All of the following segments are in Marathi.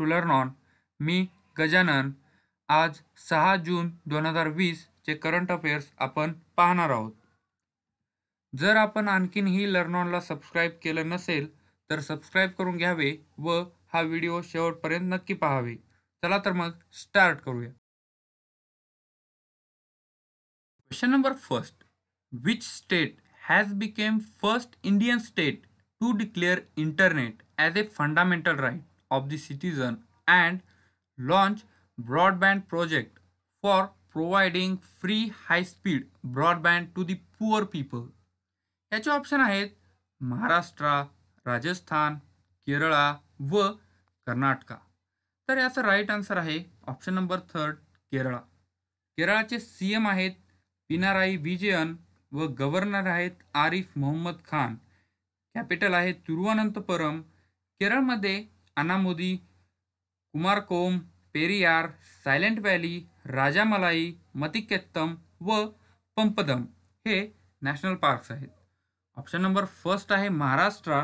टू लर्न ऑन मी गजानन आज सहा जून दोन हजार चे करंट अफेअर्स आपण पाहणार आहोत जर आपण आणखीन ही लर्न ऑनला सबस्क्राईब केलं नसेल तर सबस्क्राईब करून घ्यावे व हा व्हिडिओ शेवटपर्यंत नक्की पाहावे चला तर मग स्टार्ट करूया question number first which state has became first Indian state to declare internet as a fundamental right of the citizen and launch broadband project for providing free high speed broadband to the poor people याचे ऑप्शन आहेत महाराष्ट्र राजस्थान केरळा व कर्नाटका तर याचा राईट आन्सर आहे ऑप्शन नंबर थर्ड केरळा केरळाचे सी एम आहेत पिनाराई विजयन व गव्हर्नर आहेत आरिफ मोहम्मद खान कॅपिटल आहे तिरुवनंतपुरम केरळमध्ये अनामुदी कुमारकोम पेरियार सायलेंट व्हॅली राजामलाई मतिकेत्तम व पंपदम हे नॅशनल पार्क्स आहेत ऑप्शन नंबर फर्स्ट आहे महाराष्ट्र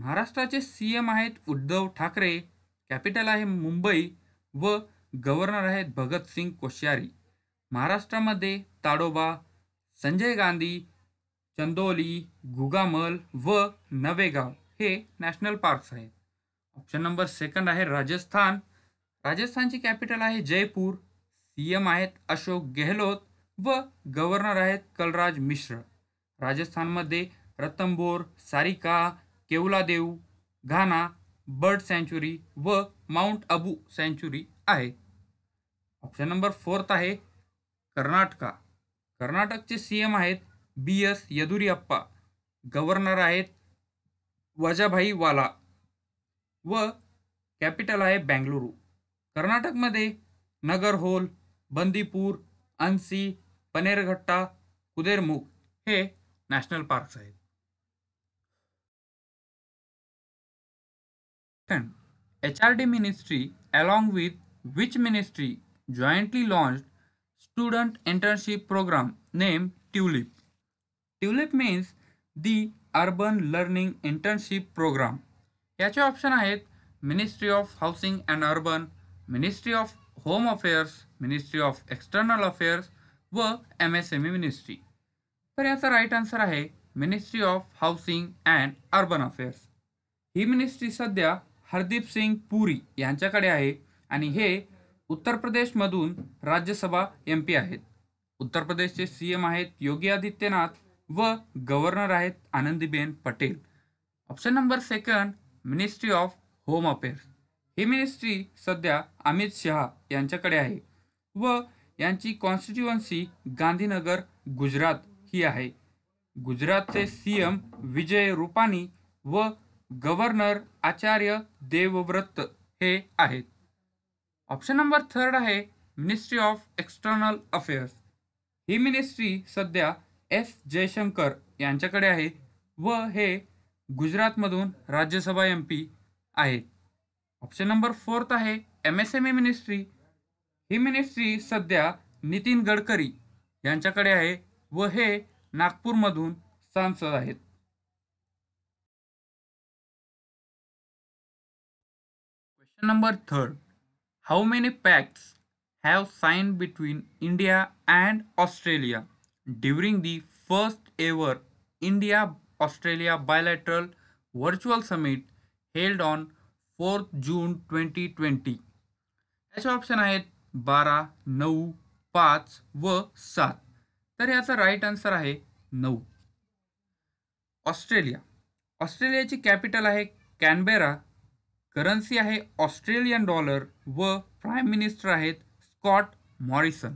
महाराष्ट्राचे सी एम आहेत उद्धव ठाकरे कॅपिटल आहे मुंबई व गव्हर्नर आहेत भगतसिंग कोश्यारी महाराष्ट्रामध्ये ताडोबा संजय गांधी चंदोली गुगामल व नवेगाव हे नॅशनल पार्क्स आहेत ऑप्शन नंबर सेकंड आहे राजस्थान राजस्थानची कॅपिटल आहे जयपूर एम आहेत अशोक गेहलोत व गव्हर्नर आहेत कलराज मिश्र राजस्थानमध्ये रतंबोर सारिका केवलादेव घाना बर्ड सँच्युरी व माउंट अबू सँच्युरी आहे ऑप्शन नंबर फोर्थ आहे कर्नाटका कर्नाटकचे सी एम आहेत बी एस अप्पा गव्हर्नर आहेत वजाभाई वाला व कॅपिटल आहे बेंगलुरू कर्नाटकमध्ये नगरहोल बंदीपूर अन्सी पनेरघट्टा कुदेरमुख हे नॅशनल पार्क्स आहेत H R D ministry along with which ministry jointly launch student internship program name tulip tulip means the urban learning internship program याचे ऑप्शन आहेत ministry of housing and urban ministry of home affairs ministry of external affairs व M S M E ministry तर याचा राईट आन्सर आहे ministry of housing and urban affairs ही मिनिस्ट्री सध्या हरदीप सिंग पुरी यांच्याकडे आहे आणि हे उत्तर प्रदेशमधून राज्यसभा एम पी आहेत उत्तर प्रदेशचे सी एम आहेत योगी आदित्यनाथ व गव्हर्नर आहेत Anandiben Patel option number second ministry of home affairs ही मिनिस्ट्री सध्या अमित शहा यांच्याकडे आहे व यांची कॉन्स्टिट्युअन्सी गांधीनगर गुजरात ही आहे गुजरातचे सी एम विजय रुपानी व गव्हर्नर आचार्य देवव्रत हे आहेत ऑप्शन नंबर थर्ड आहे मिनिस्ट्री ऑफ एक्सटर्नल अफेअर्स ही मिनिस्ट्री सध्या एस जयशंकर यांच्याकडे आहे व हे गुजरातमधून Rajya Sabha M P option number fourth आहे M S M A ministry ही मिनिस्ट्री सध्या नितीन गडकरी यांच्याकडे आहे व हे नागपूरमधून सांसद आहेत question number third how many pacts have sign between India and Australia during the first ever India Australia Australia virtual summit held on fourth June twenty twenty याचे ऑप्शन आहेत बारा नऊ पाच व सात तर याचा राईट आन्सर आहे नऊ ऑस्ट्रेलिया ऑस्ट्रेलियाची कॅपिटल आहे कॅनबेरा करन्सी आहे ऑस्ट्रेलियन डॉलर व प्राईम मिनिस्टर आहेत Scott Morrison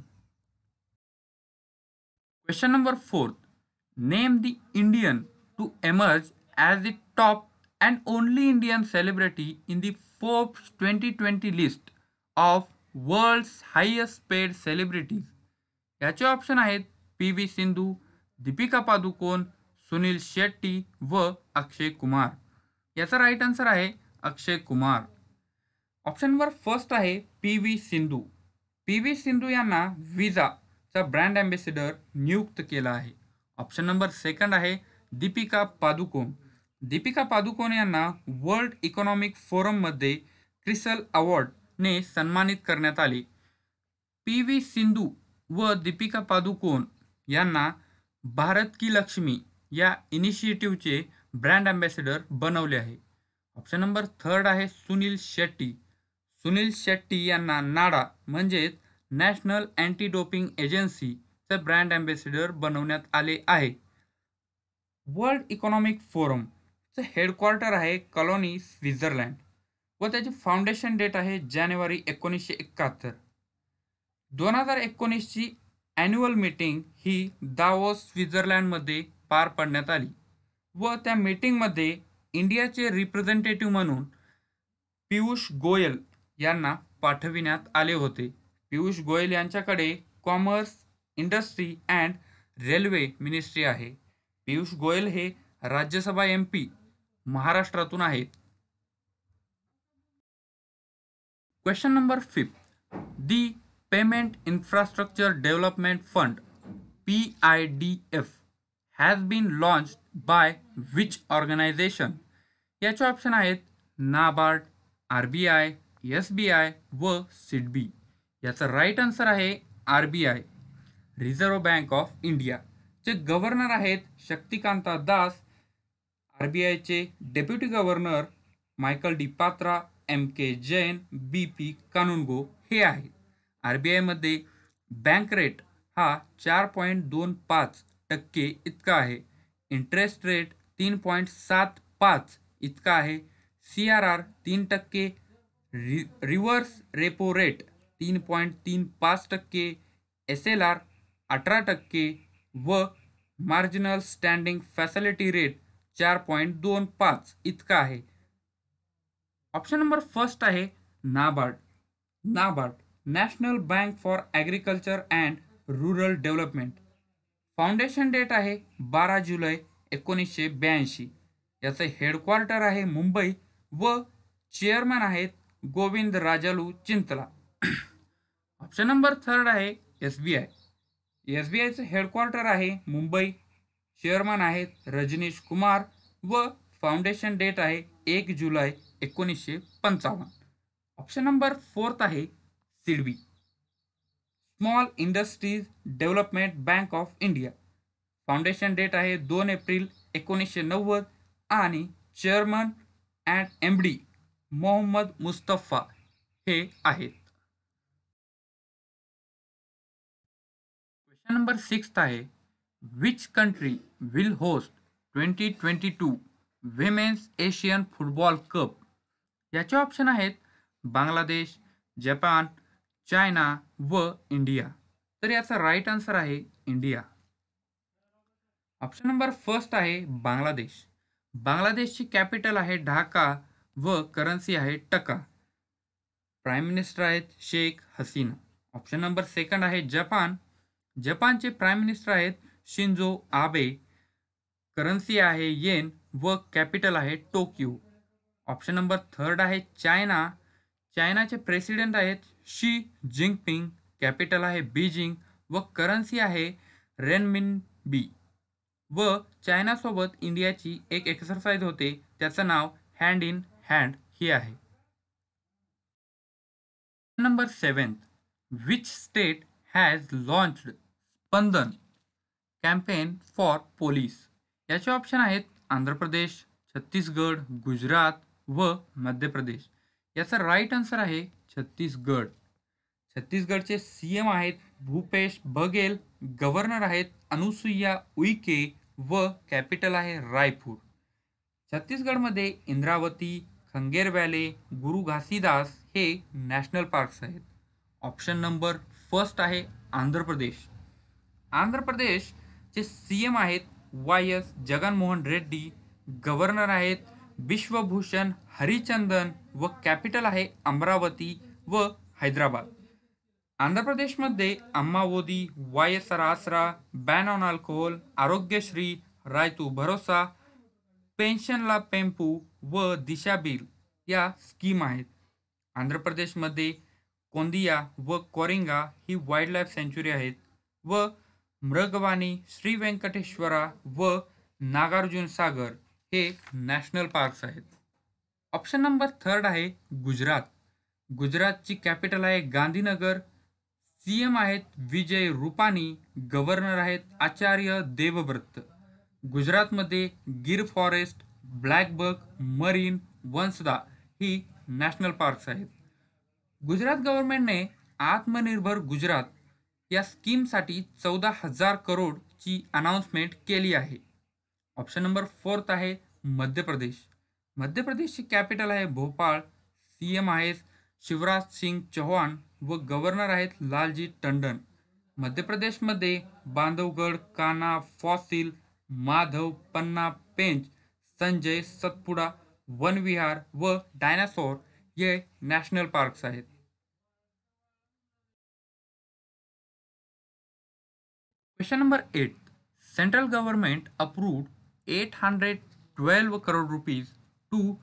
question number fourth name the Indian to emerge as the top and only Indian celebrity in the Forbes 2020 list of world's highest paid celebrities याचे ऑप्शन आहेत पी व्ही सिंधू दीपिका पादुकोण सुनील शेट्टी व अक्षय कुमार याचा राईट आन्सर आहे Akshay Kumar option number first आहे P V Sindhu P V Sindhu यांना विजाचा ब्रँड ॲम्बेसिडर नियुक्त केला आहे ऑप्शन नंबर सेकंड आहे दीपिका पादुकोण दीपिका पादुकोण यांना वर्ल्ड इकॉनॉमिक फोरममध्ये क्रिसल अवॉर्डने सन्मानित करण्यात आले पी व्ही सिंधू व दीपिका पादुकोण यांना भारत की लक्ष्मी या इनिशिएटिव्हचे ब्रँड ॲम्बॅसेडर बनवले आहे ऑप्शन नंबर थर्ड आहे सुनील शेट्टी सुनील शेट्टी यांना नाडा म्हणजेच नॅशनल अँटी डोपिंग एजन्सीचं ब्रँड ॲम्बॅसेडर बनवण्यात आले आहे वर्ल्ड इकॉनॉमिक फोरमचं हेडक्वार्टर आहे कॉलॉनी स्वित्झर्लंड व त्याची फाउंडेशन डेट आहे जानेवारी एकोणीसशे एकाहत्तर दोन हजार एकोणीसची ॲन्युअल मीटिंग ही दावो स्वित्झर्लंडमध्ये पार पाडण्यात आली व त्या मीटिंगमध्ये इंडियाचे रिप्रेझेंटेटिव्ह म्हणून पियुष गोयल यांना पाठविण्यात आले होते पियुष गोयल यांच्याकडे commerce industry and railway ministry आहे पियुष गोयल हे राज्यसभा एम पी महाराष्ट्रातून आहेत question number fifth the payment infrastructure development fund P I D F has been launch by which organization याचे ऑप्शन आहेत NABARD R B I S B I व सिडबी याचा राईट आन्सर आहे R B I reserve bank of India जे गव्हर्नर आहेत शक्तिकांता दास आर बी आयचे deputy governor Michael D Patra M K Jain B P Kanungo हे आहेत आर बी आयमध्ये बँक रेट हा चार पॉईंट दोन पाच टक्के इतका आहे इंटरेस्ट रेट तीन पॉईंट सात पाच इतका आहे सी आर आर तीन टक्के रि रिव्हर्स रेपो रेट तीन पॉईंट तीन पाच टक्के एस एल आर अठरा टक्के व मार्जिनल स्टँडिंग फॅसिलिटी रेट चार पॉईंट दोन पाच इतका आहे ऑप्शन नंबर फर्स्ट आहे NABARD NABARD national bank for agriculture and rural development foundation date आहे बारा जुलै एकोणीसशे ब्याऐंशी याचं हेडक्वार्टर आहे मुंबई व चेअरमॅन आहेत Govinda Rajulu Chintala option number third आहे S B I S B आयचं हेडक्वार्टर आहे मुंबई चेअरमन आहेत रजनीश कुमार व फाउंडेशन डेट आहे एक जुलै एकोणीसशे पंचावन्न ऑप्शन नंबर फोर्थ आहे SIDBI small industries development bank of India foundation date आहे दोन एप्रिल एकोणीसशे नव्वद आणि chairman and M D Mohammad Mustafa हे आहेत क्वेश्चन नंबर सिक्स्थ आहे which country will host twenty twenty two women's Asian football cup याचे ऑप्शन आहेत बांगलादेश जपान चायना व इंडिया तर याचा राईट आन्सर आहे इंडिया ऑप्शन नंबर फर्स्ट आहे बांगलादेश बांगलादेशची कॅपिटल आहे ढाका व करन्सी आहे टका प्राईम मिनिस्टर आहेत Sheikh Hasina option number second आहे जपान जपानचे प्राईम मिनिस्टर आहेत शिंजो आबे करन्सी आहे येन व कॅपिटल आहे टोकियो ऑप्शन नंबर थर्ड आहे चायना चायनाचे प्रेसिडेंट आहेत शी जिंगपिंग कॅपिटल आहे बीजिंग व करन्सी आहे रेनमिन बी व चायनासोबत इंडियाची एक एक्सरसाइज होते त्याचं नाव हँड इन हँड ही आहे number seventh which state has launched Spandana campaign for police याचे ऑप्शन आहेत आंध्र प्रदेश छत्तीसगड गुजरात व मध्य प्रदेश याचा राईट आन्सर आहे छत्तीसगड छत्तीसगडचे सी एम आहेत भूपेश बघेल गव्हर्नर आहेत अनुसुया उईके व कॅपिटल आहे रायपूर छत्तीसगडमध्ये इंद्रावती खंगेर व्हॅले गुरु घासीदास हे नॅशनल पार्क्स आहेत ऑप्शन नंबर फर्स्ट आहे आंध्र प्रदेश आंध्र प्रदेशचे सी एम आहेत Y S Jaganmohan Reddy governor आहेत विश्वभूषण हरिचंदन व कॅपिटल आहे अमरावती व हैदराबाद आंध्र प्रदेशमध्ये Ammavodi Y S R Aasara ban on alcohol Aarogyasri Rythu Bharosa पेन्शनला पेम्पू व दिशा बिल या स्कीम आहेत आंध्र प्रदेशमध्ये कोंदिया व कोरिंगा ही वाईल्डलाईफ सँच्युरी आहेत व मृगवाणी श्री व्यंकटेश्वरा व नागार्जुन सागर हे नॅशनल पार्क्स आहेत ऑप्शन नंबर थर्ड आहे गुजरात गुजरातची कॅपिटल आहे गांधीनगर सी एम आहेत विजय रुपानी गव्हर्नर आहेत आचार्य देवव्रत गुजरातमध्ये Gir forest blackbuck marine Vansda ही नॅशनल पार्क्स आहेत गुजरात गव्हर्नमेंटने आत्मनिर्भर गुजरात या स्कीमसाठी चौदा हजार करोडची अनाउन्समेंट केली आहे ऑप्शन नंबर फोर्थ आहे मध्य प्रदेश मध्य प्रदेशची कॅपिटल आहे भोपाळ सी एम आहेत शिवराज सिंग चौहान व गव्हर्नर आहेत लालजी टंडन मध्य प्रदेशमध्ये बांधवगड काना फॉसिल माधव पन्ना पेंच संजय सतपुडा वनविहार व डायनासोर हे नॅशनल पार्क्स आहेत number eight central 8. Approved eight hundred twelve crore rupees to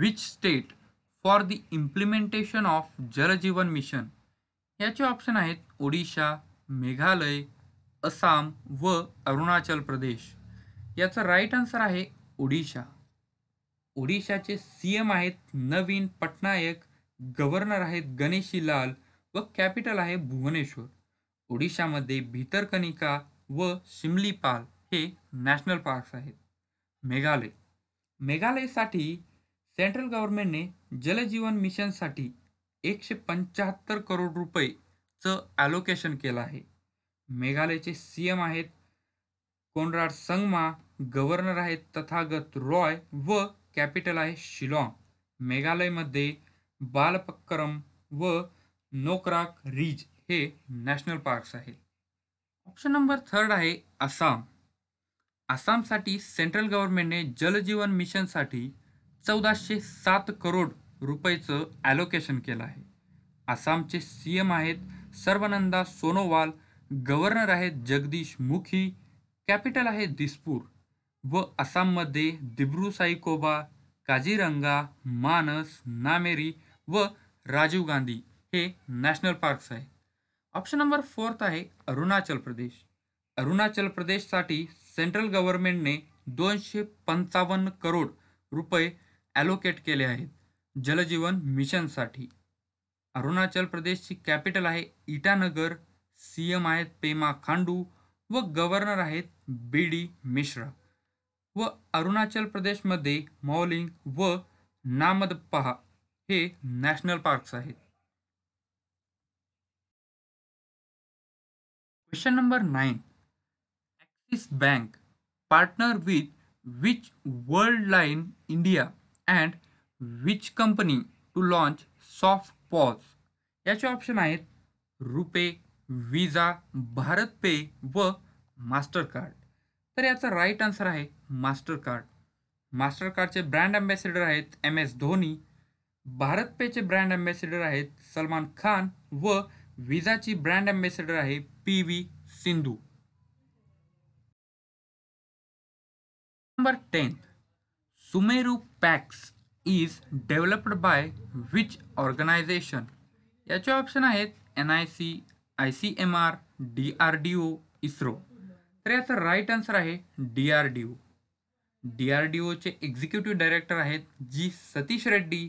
which state for the implementation of Jal Jeevan mission याचे ऑप्शन आहेत ओडिशा मेघालय आसाम व अरुणाचल प्रदेश याचा राईट आन्सर आहे ओडिशा ओडिशाचे सी एम आहेत नवीन पटनायक गव्हर्नर आहेत गणेशी लाल व कॅपिटल आहे भुवनेश्वर ओडिशामध्ये भितरकनिका व शिमलीपाल हे नॅशनल पार्क्स आहेत मेघालय मेघालयसाठी सेंट्रल गव्हर्नमेंटने जलजीवन मिशनसाठी एकशे पंच्याहत्तर करोड रुपयेचं ॲलोकेशन केलं आहे मेघालयचे सी एम आहेत कोनराड संगमा गव्हर्नर आहेत तथागत रॉय व कॅपिटल आहे शिलाँग मेघालयमध्ये बालपक्करम व नोकराक रीज हे नॅशनल पार्क्स आहेत ऑप्शन नंबर थर्ड आहे आसाम आसामसाठी सेंट्रल गव्हर्नमेंटने जलजीवन मिशनसाठी चौदाशे सात करोड रुपयाचं ॲलोकेशन केलं आहे आसामचे सी एम आहेत सर्वानंदा सोनोवाल गव्हर्नर आहेत जगदीश मुखी कॅपिटल आहे दिसपूर व आसाममध्ये दिब्रू साईकोबा काझीरंगा मानस नामेरी व राजीव गांधी हे नॅशनल पार्क्स आहे ऑप्शन नंबर फोर्थ आहे अरुणाचल प्रदेश अरुणाचल प्रदेशसाठी सेंट्रल गव्हर्नमेंटने दोनशे पंचावन्न करोड रुपये ॲलोकेट केले आहेत जलजीवन मिशनसाठी अरुणाचल प्रदेशची कॅपिटल आहे इटानगर सी एम आहेत पेमा खांडू व गव्हर्नर आहेत बी डी मिश्रा व अरुणाचल प्रदेशमध्ये मॉलिंग व नामदपहा हे नॅशनल पार्क्स आहेत question number nine axis bank partner with which Worldline India and which company to launch soft POS याचे ऑप्शन आहेत रुपे विजा भारत पे व मास्टरकार्ड तर याचा राईट आन्सर आहे मास्टरकार्ड मास्टरकार्डचे ब्रँड अँबॅसेडर आहेत एम एस धोनी भारत पेचे ब्रँड अँबॅसेडर आहेत सलमान खान व विजाची ब्रँड अँबॅसेडर आहे P V Sindhu number tenth Sumeru PACS is developed by which organization याचे ऑप्शन आहेत N I C I C M R D R D O ISRO तर याचा राईट आन्सर आहे D R D O D R D ओचे एक्झिक्युटिव्ह डायरेक्टर आहेत G Satheesh Reddy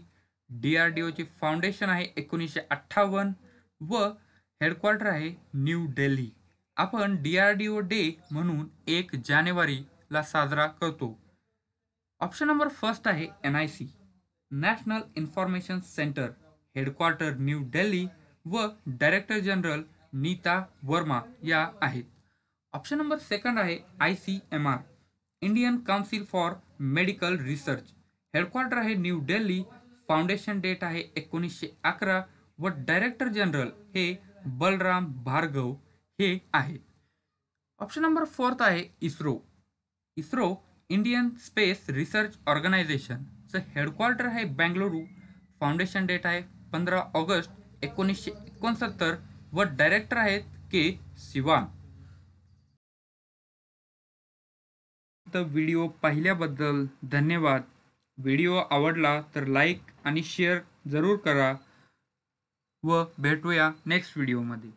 D R D ओची फाउंडेशन आहे एकोणीसशे अठ्ठावन्न व हेडक्वार्टर आहे न्यू डेल्ली आपण D R D O day म्हणून एक जानेवारीला साजरा करतो ऑप्शन नंबर फर्स्ट आहे N I C national information centre headquarter new Delhi व डायरेक्टर जनरल नीता वर्मा या आहेत ऑप्शन नंबर सेकंड आहे I C M R Indian council for medical research headquarter आहे न्यू डेल्ली फाउंडेशन डेट आहे एकोणीसशे अकरा व डायरेक्टर जनरल हे बलराम भार्गव हे आहेत ऑप्शन नंबर फोर्थ आहे ISRO ISRO Indian space research ऑर्गनायझेशनचं हेडक्वार्टर आहे बँगलुरू फाउंडेशन डेट आहे पंधरा ऑगस्ट एकोणीसशे एकोणसत्तर व डायरेक्टर आहेत के सिवान तर व्हिडिओ पाहिल्याबद्दल धन्यवाद व्हिडिओ आवडला तर लाईक आणि शेअर जरूर करा व भेटूया नेक्स्ट व्हिडिओमध्ये